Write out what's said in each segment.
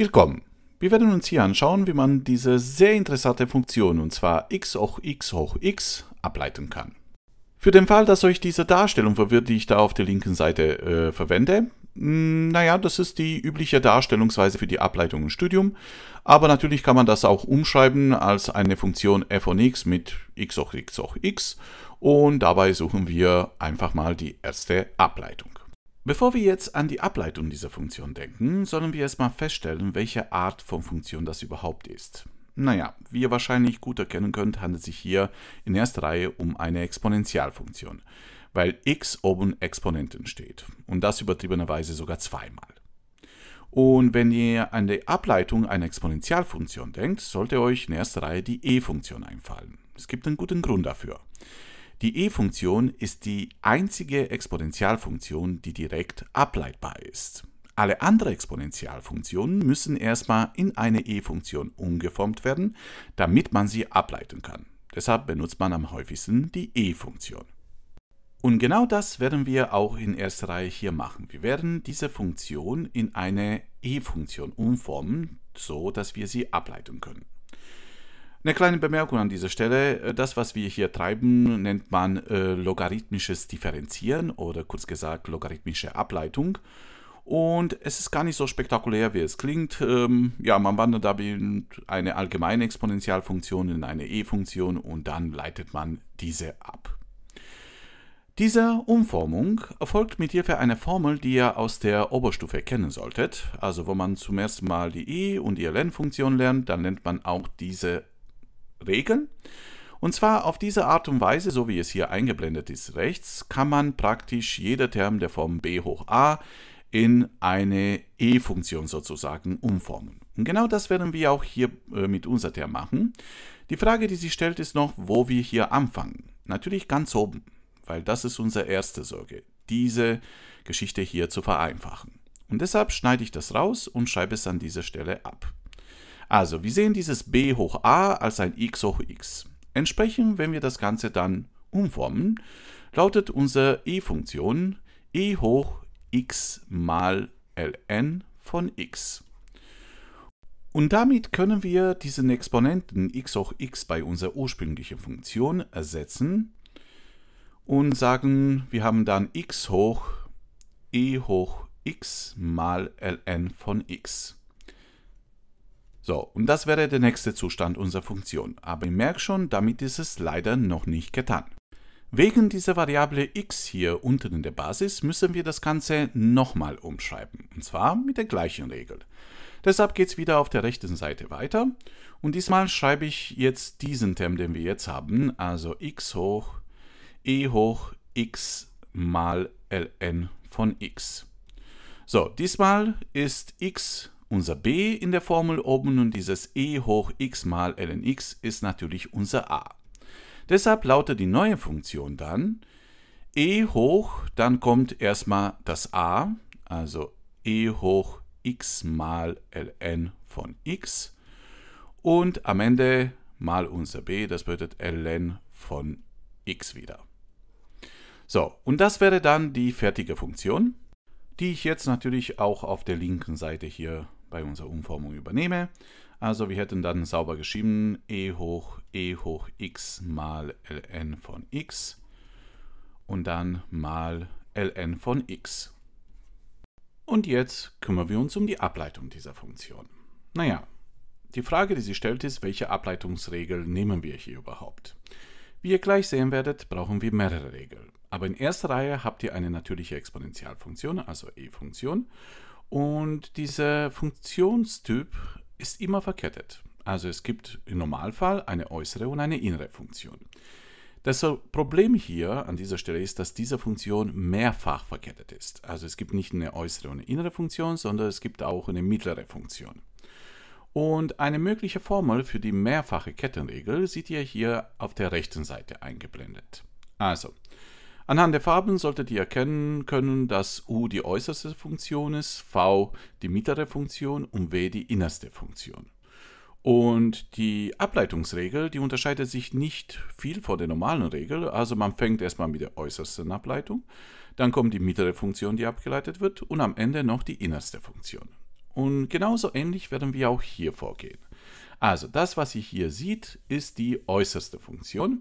Willkommen! Wir werden uns hier anschauen, wie man diese sehr interessante Funktion, und zwar x hoch x hoch x, ableiten kann. Für den Fall, dass euch diese Darstellung verwirrt, die ich da auf der linken Seite äh, verwende, hm, naja, das ist die übliche Darstellungsweise für die Ableitung im Studium, aber natürlich kann man das auch umschreiben als eine Funktion f von x mit x hoch x hoch x und dabei suchen wir einfach mal die erste Ableitung. Bevor wir jetzt an die Ableitung dieser Funktion denken, sollen wir erstmal feststellen, welche Art von Funktion das überhaupt ist. Naja, wie ihr wahrscheinlich gut erkennen könnt, handelt es sich hier in erster Reihe um eine Exponentialfunktion, weil x oben Exponenten steht und das übertriebenerweise sogar zweimal. Und wenn ihr an die Ableitung einer Exponentialfunktion denkt, sollte euch in erster Reihe die e-Funktion einfallen. Es gibt einen guten Grund dafür. Die e-Funktion ist die einzige Exponentialfunktion, die direkt ableitbar ist. Alle anderen Exponentialfunktionen müssen erstmal in eine e-Funktion umgeformt werden, damit man sie ableiten kann. Deshalb benutzt man am häufigsten die e-Funktion. Und genau das werden wir auch in erster Reihe hier machen. Wir werden diese Funktion in eine e-Funktion umformen, so dass wir sie ableiten können. Eine kleine Bemerkung an dieser Stelle. Äh, das, was wir hier treiben, nennt man äh, logarithmisches Differenzieren oder kurz gesagt logarithmische Ableitung. Und es ist gar nicht so spektakulär, wie es klingt. Ähm, ja, man wandert dabei eine allgemeine Exponentialfunktion in eine E-Funktion und dann leitet man diese ab. Diese Umformung erfolgt mit Hilfe einer Formel, die ihr aus der Oberstufe kennen solltet. Also wo man zum ersten Mal die E- und ihr Ln-Funktion lernt, dann nennt man auch diese regeln. Und zwar auf diese Art und Weise, so wie es hier eingeblendet ist rechts, kann man praktisch jeder Term der Form b hoch a in eine e-Funktion sozusagen umformen. Und genau das werden wir auch hier äh, mit unser Term machen. Die Frage, die sich stellt, ist noch, wo wir hier anfangen. Natürlich ganz oben, weil das ist unsere erste Sorge, diese Geschichte hier zu vereinfachen. Und deshalb schneide ich das raus und schreibe es an dieser Stelle ab. Also, wir sehen dieses b hoch a als ein x hoch x. Entsprechend, wenn wir das Ganze dann umformen, lautet unsere e-Funktion e hoch x mal ln von x. Und damit können wir diesen Exponenten x hoch x bei unserer ursprünglichen Funktion ersetzen und sagen, wir haben dann x hoch e hoch x mal ln von x. So, und das wäre der nächste Zustand unserer Funktion. Aber ich merke schon, damit ist es leider noch nicht getan. Wegen dieser Variable x hier unten in der Basis müssen wir das Ganze nochmal umschreiben. Und zwar mit der gleichen Regel. Deshalb geht es wieder auf der rechten Seite weiter. Und diesmal schreibe ich jetzt diesen Term, den wir jetzt haben. Also x hoch e hoch x mal ln von x. So, diesmal ist x unser b in der Formel oben und dieses e hoch x mal ln x ist natürlich unser a. Deshalb lautet die neue Funktion dann e hoch, dann kommt erstmal das a, also e hoch x mal ln von x und am Ende mal unser b, das bedeutet ln von x wieder. So, und das wäre dann die fertige Funktion, die ich jetzt natürlich auch auf der linken Seite hier bei unserer Umformung übernehme. Also wir hätten dann sauber geschrieben e hoch e hoch x mal ln von x und dann mal ln von x. Und jetzt kümmern wir uns um die Ableitung dieser Funktion. Naja, die Frage, die sie stellt, ist, welche Ableitungsregel nehmen wir hier überhaupt? Wie ihr gleich sehen werdet, brauchen wir mehrere Regeln. Aber in erster Reihe habt ihr eine natürliche Exponentialfunktion, also e-Funktion. Und dieser Funktionstyp ist immer verkettet. Also es gibt im Normalfall eine äußere und eine innere Funktion. Das Problem hier an dieser Stelle ist, dass diese Funktion mehrfach verkettet ist. Also es gibt nicht eine äußere und eine innere Funktion, sondern es gibt auch eine mittlere Funktion. Und eine mögliche Formel für die mehrfache Kettenregel seht ihr hier auf der rechten Seite eingeblendet. Also, Anhand der Farben solltet ihr erkennen können, dass u die äußerste Funktion ist, v die mittlere Funktion und w die innerste Funktion. Und die Ableitungsregel, die unterscheidet sich nicht viel von der normalen Regel. Also man fängt erstmal mit der äußersten Ableitung, dann kommt die mittlere Funktion, die abgeleitet wird und am Ende noch die innerste Funktion. Und genauso ähnlich werden wir auch hier vorgehen. Also das, was ihr hier seht, ist die äußerste Funktion.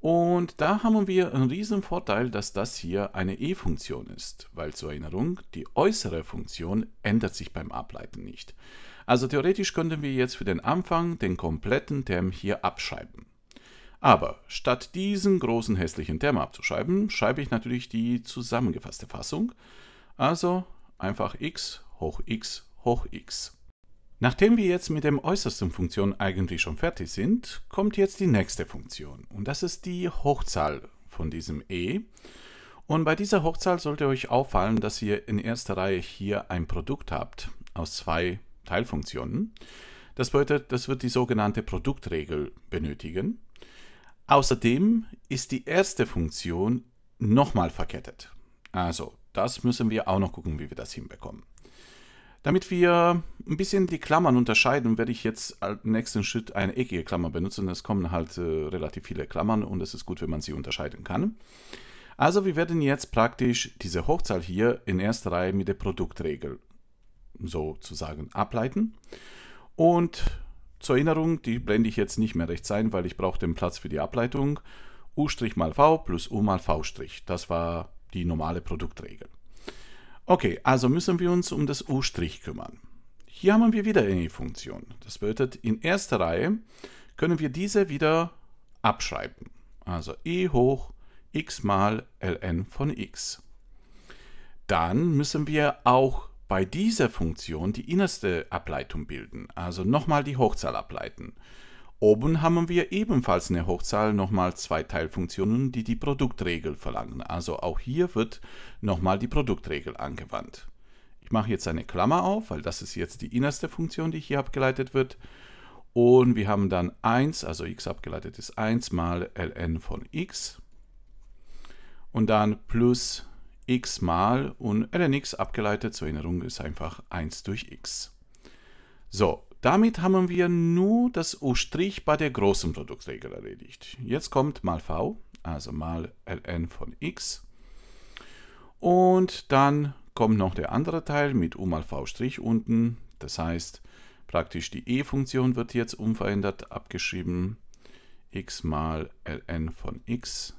Und da haben wir einen riesen Vorteil, dass das hier eine E-Funktion ist, weil zur Erinnerung, die äußere Funktion ändert sich beim Ableiten nicht. Also theoretisch könnten wir jetzt für den Anfang den kompletten Term hier abschreiben. Aber statt diesen großen hässlichen Term abzuschreiben, schreibe ich natürlich die zusammengefasste Fassung. Also einfach x hoch x hoch x. Nachdem wir jetzt mit dem äußersten Funktion eigentlich schon fertig sind, kommt jetzt die nächste Funktion und das ist die Hochzahl von diesem e. Und bei dieser Hochzahl sollte euch auffallen, dass ihr in erster Reihe hier ein Produkt habt aus zwei Teilfunktionen. Das bedeutet, das wird die sogenannte Produktregel benötigen. Außerdem ist die erste Funktion nochmal verkettet. Also, das müssen wir auch noch gucken, wie wir das hinbekommen. Damit wir ein bisschen die Klammern unterscheiden, werde ich jetzt im nächsten Schritt eine eckige Klammer benutzen. Es kommen halt äh, relativ viele Klammern und es ist gut, wenn man sie unterscheiden kann. Also wir werden jetzt praktisch diese Hochzahl hier in erster Reihe mit der Produktregel sozusagen ableiten. Und zur Erinnerung, die blende ich jetzt nicht mehr rechts ein, weil ich brauche den Platz für die Ableitung. U' mal V plus U mal V'. Das war die normale Produktregel. Okay, also müssen wir uns um das U' kümmern. Hier haben wir wieder eine Funktion. Das bedeutet, in erster Reihe können wir diese wieder abschreiben. Also e hoch x mal ln von x. Dann müssen wir auch bei dieser Funktion die innerste Ableitung bilden, also nochmal die Hochzahl ableiten. Oben haben wir ebenfalls eine Hochzahl, nochmal zwei Teilfunktionen, die die Produktregel verlangen. Also auch hier wird nochmal die Produktregel angewandt. Ich mache jetzt eine Klammer auf, weil das ist jetzt die innerste Funktion, die hier abgeleitet wird. Und wir haben dann 1, also x abgeleitet ist 1 mal ln von x. Und dann plus x mal und ln x abgeleitet zur Erinnerung ist einfach 1 durch x. So, damit haben wir nur das U' bei der großen Produktregel erledigt. Jetzt kommt mal V, also mal ln von x. Und dann kommt noch der andere Teil mit U mal V' unten. Das heißt, praktisch die E-Funktion wird jetzt unverändert abgeschrieben. x mal ln von x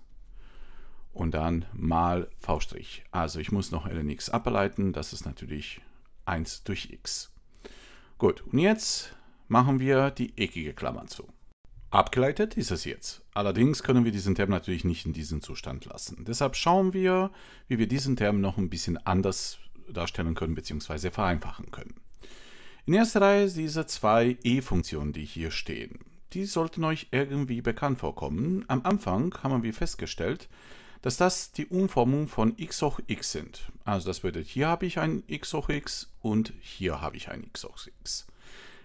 und dann mal v'. Also ich muss noch ln x ableiten, das ist natürlich 1 durch x. Gut, und jetzt machen wir die eckige Klammer zu. Abgeleitet ist es jetzt. Allerdings können wir diesen Term natürlich nicht in diesem Zustand lassen. Deshalb schauen wir, wie wir diesen Term noch ein bisschen anders darstellen können bzw. vereinfachen können. In erster Reihe diese zwei e-Funktionen, die hier stehen. Die sollten euch irgendwie bekannt vorkommen. Am Anfang haben wir festgestellt, dass das die Umformung von x hoch x sind. Also das bedeutet, hier habe ich ein x hoch x und hier habe ich ein x hoch x.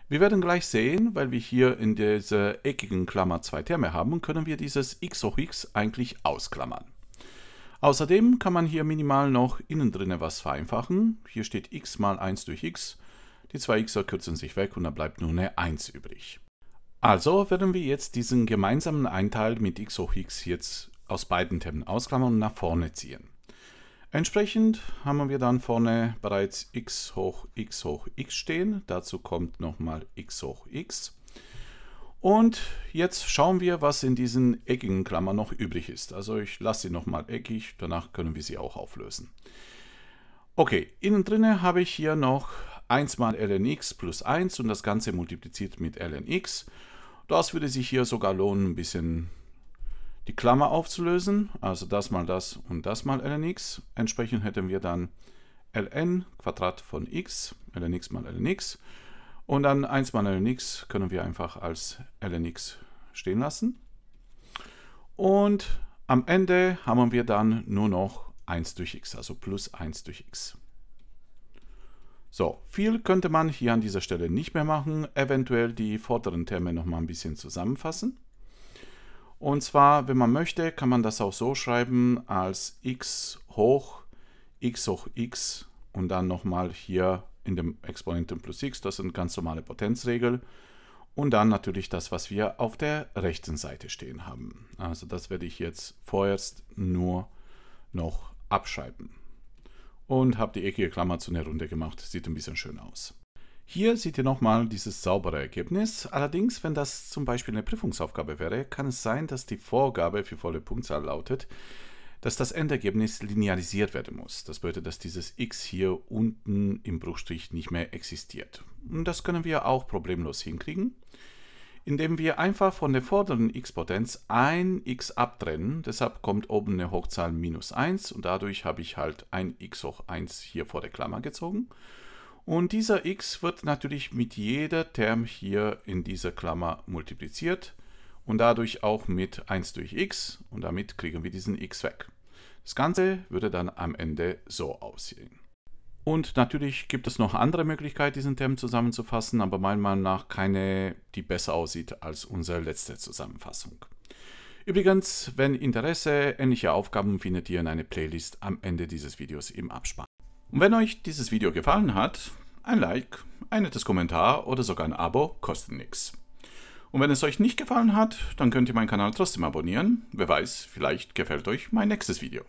Wir werden gleich sehen, weil wir hier in dieser eckigen Klammer zwei Terme haben, können wir dieses x hoch x eigentlich ausklammern. Außerdem kann man hier minimal noch innen drin etwas vereinfachen. Hier steht x mal 1 durch x. Die zwei x kürzen sich weg und da bleibt nur eine 1 übrig. Also werden wir jetzt diesen gemeinsamen Einteil mit x hoch x jetzt aus beiden Tabs ausklammern und nach vorne ziehen. Entsprechend haben wir dann vorne bereits x hoch x hoch x stehen. Dazu kommt nochmal x hoch x. Und jetzt schauen wir, was in diesen eckigen Klammern noch übrig ist. Also ich lasse sie nochmal eckig, danach können wir sie auch auflösen. Okay, innen drinne habe ich hier noch 1 mal ln x plus 1 und das Ganze multipliziert mit ln x. Das würde sich hier sogar lohnen, ein bisschen die Klammer aufzulösen, also das mal das und das mal lnx. Entsprechend hätten wir dann ln Quadrat von x, lnx mal lnx. Und dann 1 mal lnx können wir einfach als lnx stehen lassen. Und am Ende haben wir dann nur noch 1 durch x, also plus 1 durch x. So, viel könnte man hier an dieser Stelle nicht mehr machen, eventuell die vorderen Terme nochmal ein bisschen zusammenfassen. Und zwar, wenn man möchte, kann man das auch so schreiben als x hoch x hoch x und dann nochmal hier in dem Exponenten plus x, das sind ganz normale Potenzregeln. Und dann natürlich das, was wir auf der rechten Seite stehen haben. Also das werde ich jetzt vorerst nur noch abschreiben. Und habe die eckige Klammer zu einer Runde gemacht. Sieht ein bisschen schön aus. Hier seht ihr nochmal dieses saubere Ergebnis. Allerdings, wenn das zum Beispiel eine Prüfungsaufgabe wäre, kann es sein, dass die Vorgabe für volle Punktzahl lautet, dass das Endergebnis linearisiert werden muss. Das bedeutet, dass dieses x hier unten im Bruchstrich nicht mehr existiert. Und das können wir auch problemlos hinkriegen, indem wir einfach von der vorderen x-Potenz ein x abtrennen. Deshalb kommt oben eine Hochzahl minus 1 und dadurch habe ich halt ein x hoch 1 hier vor der Klammer gezogen. Und dieser x wird natürlich mit jeder Term hier in dieser Klammer multipliziert und dadurch auch mit 1 durch x und damit kriegen wir diesen x weg. Das Ganze würde dann am Ende so aussehen. Und natürlich gibt es noch andere Möglichkeiten, diesen Term zusammenzufassen, aber meiner Meinung nach keine, die besser aussieht als unsere letzte Zusammenfassung. Übrigens, wenn Interesse, ähnliche Aufgaben findet ihr in einer Playlist am Ende dieses Videos im Abspann. Und wenn euch dieses Video gefallen hat, ein Like, ein nettes Kommentar oder sogar ein Abo kostet nichts. Und wenn es euch nicht gefallen hat, dann könnt ihr meinen Kanal trotzdem abonnieren. Wer weiß, vielleicht gefällt euch mein nächstes Video.